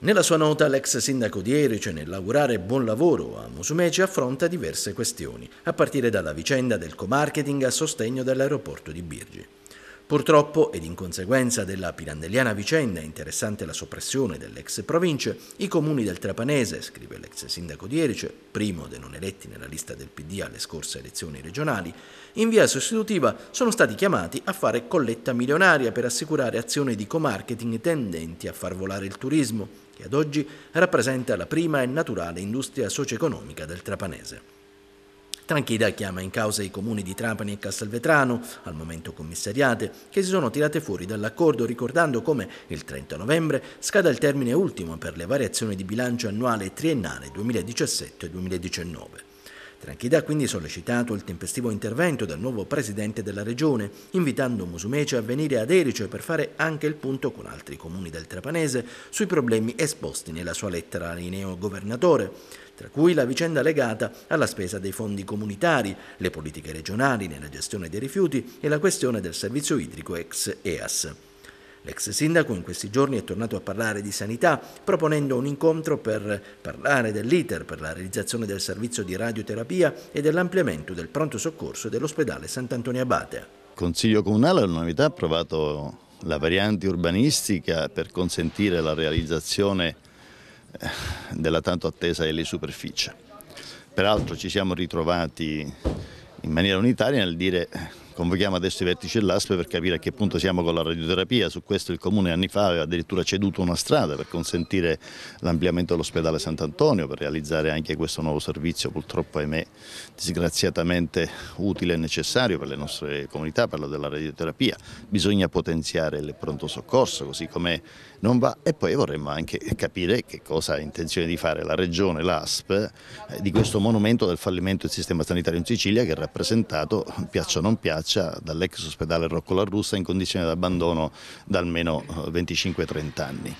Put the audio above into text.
Nella sua nota l'ex sindaco di Erice, nell'augurare buon lavoro a Musumeci, affronta diverse questioni, a partire dalla vicenda del co-marketing a sostegno dell'aeroporto di Birgi. Purtroppo, ed in conseguenza della pirandelliana vicenda interessante la soppressione dell'ex ex province, i comuni del Trapanese, scrive l'ex sindaco di Erice, primo dei non eletti nella lista del PD alle scorse elezioni regionali, in via sostitutiva sono stati chiamati a fare colletta milionaria per assicurare azioni di co-marketing tendenti a far volare il turismo, che ad oggi rappresenta la prima e naturale industria socio-economica del Trapanese. Tranchida chiama in causa i comuni di Trapani e Castelvetrano, al momento commissariate, che si sono tirate fuori dall'accordo ricordando come il 30 novembre scada il termine ultimo per le variazioni di bilancio annuale e triennale 2017-2019. Tranchida ha quindi sollecitato il tempestivo intervento del nuovo presidente della regione, invitando Musumeci a venire ad Erice per fare anche il punto con altri comuni del Trapanese sui problemi esposti nella sua lettera al neo governatore tra cui la vicenda legata alla spesa dei fondi comunitari, le politiche regionali nella gestione dei rifiuti e la questione del servizio idrico ex EAS. L'ex sindaco in questi giorni è tornato a parlare di sanità, proponendo un incontro per parlare dell'iter per la realizzazione del servizio di radioterapia e dell'ampliamento del pronto soccorso dell'ospedale Sant'Antonio Abate. Il Consiglio Comunale novità ha approvato la variante urbanistica per consentire la realizzazione eh, della tanto attesa elisurperficie. Peraltro ci siamo ritrovati in maniera unitaria nel dire Convochiamo adesso i vertici dell'ASP per capire a che punto siamo con la radioterapia, su questo il Comune anni fa aveva addirittura ceduto una strada per consentire l'ampliamento dell'ospedale Sant'Antonio, per realizzare anche questo nuovo servizio purtroppo ahimè disgraziatamente utile e necessario per le nostre comunità, parlo della radioterapia, bisogna potenziare il pronto soccorso così come non va e poi vorremmo anche capire che cosa ha intenzione di fare la Regione, l'ASP, eh, di questo monumento del fallimento del sistema sanitario in Sicilia che è rappresentato, piaccia o non piaccia, Marcia dall'ex ospedale Rocco Russa in condizione di abbandono da almeno 25-30 eh, anni.